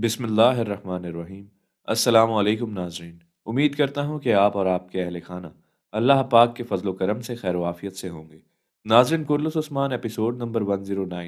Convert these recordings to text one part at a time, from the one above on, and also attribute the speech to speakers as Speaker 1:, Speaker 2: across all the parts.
Speaker 1: बिसमीम अल्लाम नाजरीन उम्मीद करता हूँ कि आप और आपके अहल खाना अल्लाह पाक के फजल करम से खैर वाफियत से होंगे नाजरन Kurulus Osman episode number 109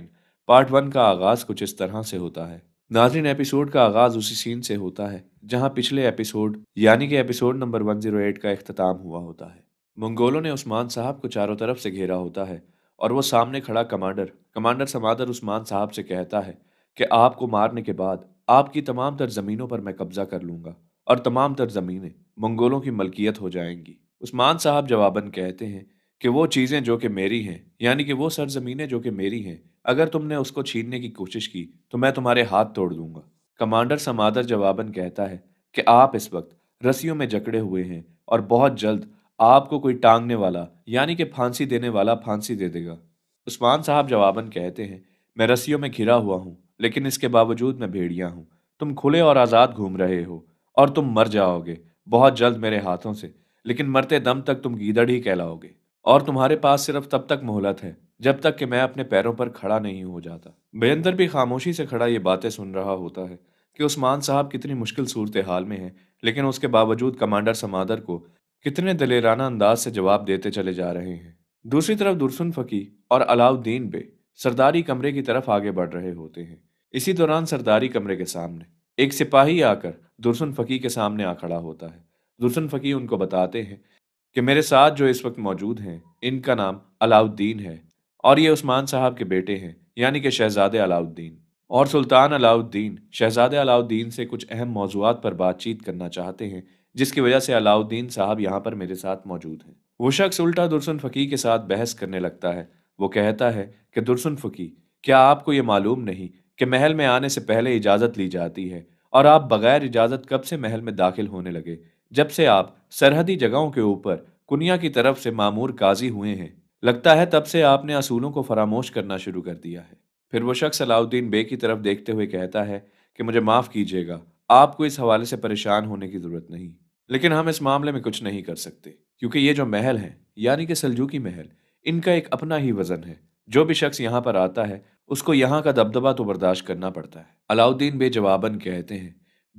Speaker 1: part one का आगाज़ कुछ इस तरह से होता है नाजरन एपिसोड का आगाज़ उसी सीन से होता है जहाँ पिछले एपिसोड यानी कि एपिसोड नंबर 108 का अख्ताम हुआ होता है मंगोलों ने उस्मान साहब को चारों तरफ से घेरा होता है और वो सामने खड़ा कमांडर कमांडर समादर उस्मान साहब से कहता है कि आपको मारने के बाद आपकी तमाम तर ज़मीनों पर मैं कब्ज़ा कर लूंगा और तमाम तर ज़मीनें मंगोलों की मलकियत हो जाएंगी उस्मान साहब जवाबन कहते हैं कि वो चीज़ें जो कि मेरी हैं यानी कि वो सरजमीनें जो कि मेरी हैं अगर तुमने उसको छीनने की कोशिश की तो मैं तुम्हारे हाथ तोड़ दूंगा कमांडर समादर जवाबन कहता है कि आप इस वक्त रस्सियों में जकड़े हुए हैं और बहुत जल्द आपको कोई टांगने वाला यानी कि फांसी देने वाला फांसी दे देगा उस्मान साहब जवाबन कहते हैं मैं रस्सियों में घिरा हुआ हूँ लेकिन इसके बावजूद मैं भेड़िया हूँ तुम खुले और आज़ाद घूम रहे हो और तुम मर जाओगे बहुत जल्द मेरे हाथों से लेकिन मरते दम तक तुम गीदड़ ही कहलाओगे और तुम्हारे पास सिर्फ तब तक मोहलत है जब तक कि मैं अपने पैरों पर खड़ा नहीं हो जाता बेअंदर भी खामोशी से खड़ा ये बातें सुन रहा होता है कि उस्मान साहब कितनी मुश्किल सूरत हाल में है लेकिन उसके बावजूद कमांडर समादर को कितने दलेराना अंदाज से जवाब देते चले जा रहे हैं दूसरी तरफ दुरसुन फ़की और अलाउद्दीन बे सरदारी कमरे की तरफ आगे बढ़ रहे होते हैं इसी दौरान सरदारी कमरे के सामने एक सिपाही आकर दुरसन फ़की के सामने आ खड़ा होता है दुरसन फ़की उनको बताते हैं कि मेरे साथ जो इस वक्त मौजूद हैं इनका नाम अलाउद्दीन है और ये उस्मान साहब के बेटे हैं यानी कि शहजादे अलाउद्दीन और सुल्तान अलाउद्दीन शहजादे अलाउद्दीन से कुछ अहम मौजूद पर बातचीत करना चाहते हैं जिसकी वजह से अलाउद्दीन साहब यहाँ पर मेरे साथ मौजूद हैं वो शख्स उल्टा दुरसन फ़की के साथ बहस करने लगता है वो कहता है कि दुरसुन फ़की क्या आपको ये मालूम नहीं कि महल में आने से पहले इजाज़त ली जाती है और आप बग़ैर इजाज़त कब से महल में दाखिल होने लगे जब से आप सरहदी जगहों के ऊपर कुनिया की तरफ से मामूर काजी हुए हैं लगता है तब से आपने असूलों को फरामोश करना शुरू कर दिया है फिर वो शख्स अलाउद्दीन बे की तरफ देखते हुए कहता है कि मुझे माफ़ कीजिएगा आपको इस हवाले से परेशान होने की ज़रूरत नहीं लेकिन हम इस मामले में कुछ नहीं कर सकते क्योंकि ये जो महल हैं यानी कि की महल इनका एक अपना ही वजन है जो भी शख्स यहाँ पर आता है उसको यहाँ का दबदबा तो बर्दाश्त करना पड़ता है अलाउद्दीन बेजवाबन कहते हैं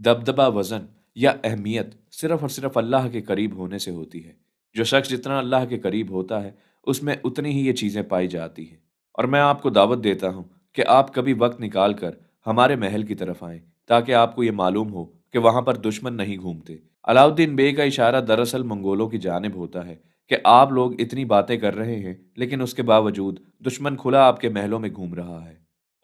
Speaker 1: दबदबा वजन या अहमियत सिर्फ और सिर्फ अल्लाह के करीब होने से होती है जो शख्स जितना अल्लाह के करीब होता है उसमें उतनी ही ये चीज़ें पाई जाती हैं और मैं आपको दावत देता हूँ कि आप कभी वक्त निकाल कर हमारे महल की तरफ आएँ ताकि आपको ये मालूम हो कि वहाँ पर दुश्मन नहीं घूमते अलाउद्दीन बे का इशारा दरअसल मंगोलों की जानब होता है कि आप लोग इतनी बातें कर रहे हैं लेकिन उसके बावजूद दुश्मन खुला आपके महलों में घूम रहा है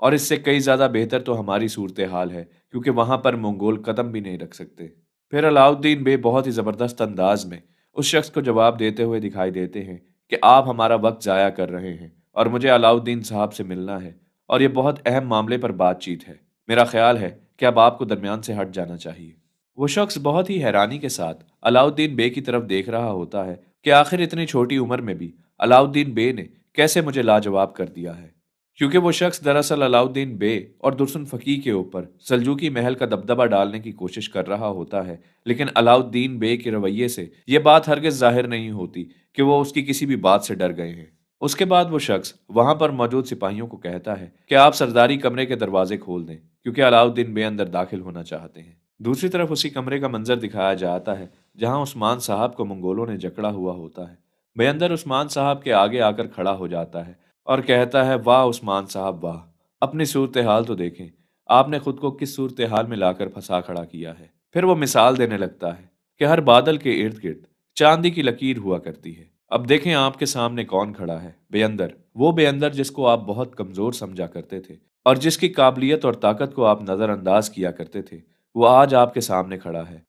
Speaker 1: और इससे कई ज़्यादा बेहतर तो हमारी सूरत हाल है क्योंकि वहाँ पर मंगोल कदम भी नहीं रख सकते फिर अलाउद्दीन बे बहुत ही ज़बरदस्त अंदाज में उस शख्स को जवाब देते हुए दिखाई देते हैं कि आप हमारा वक्त ज़ाया कर रहे हैं और मुझे अलाउद्दीन साहब से मिलना है और यह बहुत अहम मामले पर बातचीत है मेरा ख्याल है कि अब आपको दरमियान से हट जाना चाहिए वो शख्स बहुत ही हैरानी के साथ अलाउद्दीन बे की तरफ देख रहा होता है कि आखिर इतनी छोटी उम्र में भी अलाउद्दीन बे ने कैसे मुझे लाजवाब कर दिया है क्योंकि वो शख्स दरअसल अलाउद्दीन बे और दुरसन फ़की के ऊपर सलजूकी महल का दबदबा डालने की कोशिश कर रहा होता है लेकिन अलाउद्दीन बे के रवैये से ये बात हरगज़ जाहिर नहीं होती कि वो उसकी किसी भी बात से डर गए हैं उसके बाद वो शख्स वहां पर मौजूद सिपाहियों को कहता है कि आप सरदारी कमरे के दरवाजे खोल दें क्योंकि अलाउद्दीन बे अंदर दाखिल होना चाहते हैं दूसरी तरफ उसी कमरे का मंजर दिखाया जाता है जहां उस्मान साहब को मंगोलों ने जकड़ा हुआ होता है बयंदर उस्मान साहब के आगे आकर खड़ा हो जाता है और कहता है वाह उस्मान साहब वाह अपनी सूरत हाल तो देखें आपने खुद को किस सूरत हाल में लाकर फंसा खड़ा किया है फिर वो मिसाल देने लगता है कि हर बादल के इर्द गिर्द चांदी की लकीर हुआ करती है अब देखें आपके सामने कौन खड़ा है बेअंदर वो बेअंदर जिसको आप बहुत कमज़ोर समझा करते थे और जिसकी काबिलियत और ताकत को आप नज़रअंदाज किया करते थे वो आज आपके सामने खड़ा है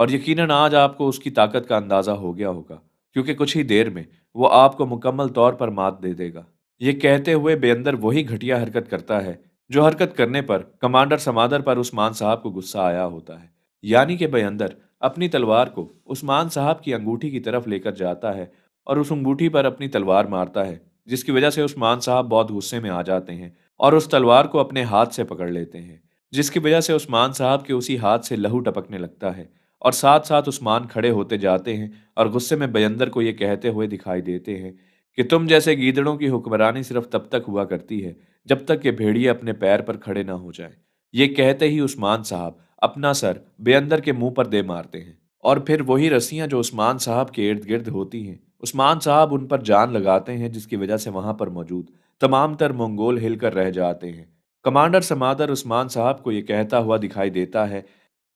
Speaker 1: और यकीनन आज आपको उसकी ताकत का अंदाज़ा हो गया होगा क्योंकि कुछ ही देर में वो आपको मुकम्मल तौर पर मात दे देगा ये कहते हुए बेअंदर वही घटिया हरकत करता है जो हरकत करने पर कमांडर समादर पर उस्मान साहब को गुस्सा आया होता है यानी कि बेअंदर अपनी तलवार को उस्मान साहब की अंगूठी की तरफ लेकर जाता है और उस अंगूठी पर अपनी तलवार मारता है जिसकी वजह से उस्मान साहब बहुत गुस्से में आ जाते हैं और उस तलवार को अपने हाथ से पकड़ लेते हैं जिसकी वजह से उस्मान साहब के उसी हाथ से लहू टपकने लगता है और साथ साथ उस्मान खड़े होते जाते हैं और गुस्से में बयंदर को ये कहते हुए दिखाई देते हैं कि तुम जैसे गीदड़ों की हुक्मरानी सिर्फ तब तक हुआ करती है जब तक ये भेड़िए अपने पैर पर खड़े ना हो जाएं। ये कहते ही उस्मान साहब अपना सर बेअंदर के मुंह पर दे मारते हैं और फिर वही रस्सियां जो उस्मान साहब के इर्द गिर्द होती हैं उस्मान साहब उन पर जान लगाते हैं जिसकी वजह से वहां पर मौजूद तमाम तर मंगोल हिलकर रह जाते हैं कमांडर समादर उस्मान साहब को ये कहता हुआ दिखाई देता है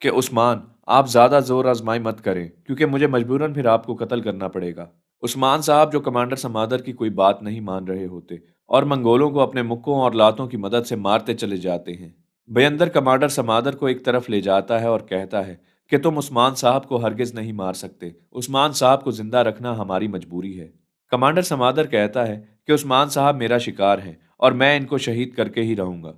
Speaker 1: कि उस्मान आप ज़्यादा ज़ोर आजमाई मत करें क्योंकि मुझे मजबूरन फिर आपको कत्ल करना पड़ेगा उस्मान साहब जो कमांडर समादर की कोई बात नहीं मान रहे होते और मंगोलों को अपने मुक्कों और लातों की मदद से मारते चले जाते हैं बेअंदर कमांडर समादर को एक तरफ ले जाता है और कहता है कि तुम उस्मान साहब को हरगिज नहीं मार सकते उस्मान साहब को जिंदा रखना हमारी मजबूरी है कमांडर समादर कहता है कि उस्मान साहब मेरा शिकार है और मैं इनको शहीद करके ही रहूंगा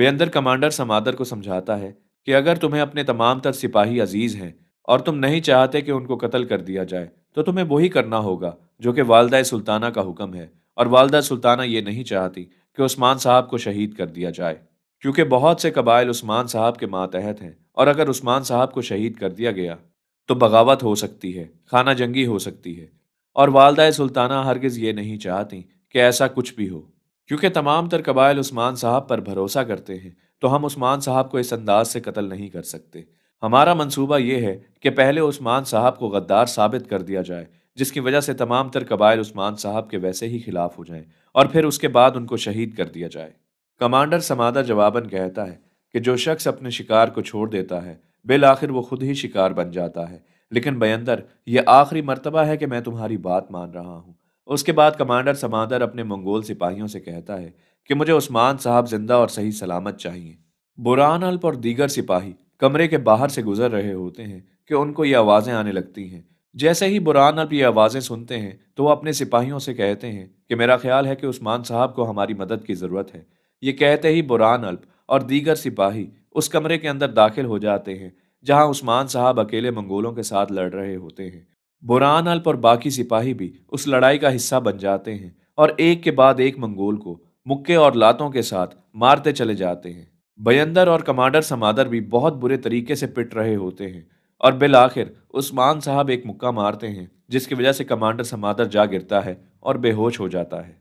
Speaker 1: बेअंदर कमांडर समादर को समझाता है कि अगर तुम्हें अपने तमाम तर सिपाही अजीज हैं और तुम नहीं चाहते कि उनको कत्ल कर दिया जाए तो तुम्हें वही करना होगा जो कि वालदा सुल्ताना का हुक्म है और वालदा सुल्ताना ये नहीं चाहती कि उस्मान साहब को शहीद कर दिया जाए क्योंकि बहुत से कबाइल उस्मान साहब के मातहत हैं और अगर उस्मान साहब को शहीद कर दिया गया तो बगावत हो सकती है खाना जंगी हो सकती है और वालदा सुल्ताना हरगज़ ये नहीं चाहती कि ऐसा कुछ भी हो क्योंकि तमाम तर कबाइल उस्मान साहब पर भरोसा करते हैं तो हम उस्मान साहब को इस अंदाज से कत्ल नहीं कर सकते हमारा मंसूबा ये है कि पहले उस्मान साहब को गद्दार साबित कर दिया जाए जिसकी वजह से तमाम तर कबाइल उस्मान साहब के वैसे ही खिलाफ हो जाएं और फिर उसके बाद उनको शहीद कर दिया जाए कमांडर समादा जवाबन कहता है कि जो शख्स अपने शिकार को छोड़ देता है बिल आखिर वो खुद ही शिकार बन जाता है लेकिन बयंदर यह आखिरी मरतबा है कि मैं तुम्हारी बात मान रहा हूँ उसके बाद कमांडर समादर अपने मंगोल सिपाहियों से कहता है कि मुझे उस्मान साहब जिंदा और सही सलामत चाहिए बुरान अल्प और दीगर सिपाही कमरे के बाहर से गुजर रहे होते हैं कि उनको ये आवाज़ें आने लगती हैं जैसे ही बुरान अल्प ये आवाज़ें सुनते हैं तो वो अपने सिपाहियों से कहते हैं कि मेरा ख्याल है कि उस्मान साहब को हमारी मदद की ज़रूरत है ये कहते ही बुरान अल्प और दीगर सिपाही उस कमरे के अंदर दाखिल हो जाते हैं जहाँ उस्मान साहब अकेले मंगोलों के साथ लड़ रहे होते हैं बुरान अल्प और बाकी सिपाही भी उस लड़ाई का हिस्सा बन जाते हैं और एक के बाद एक मंगोल को मुक्के और लातों के साथ मारते चले जाते हैं बयंदर और कमांडर समादर भी बहुत बुरे तरीके से पिट रहे होते हैं और बिल आखिर उस्मान साहब एक मुक्का मारते हैं जिसकी वजह से कमांडर समादर जा गिरता है और बेहोश हो जाता है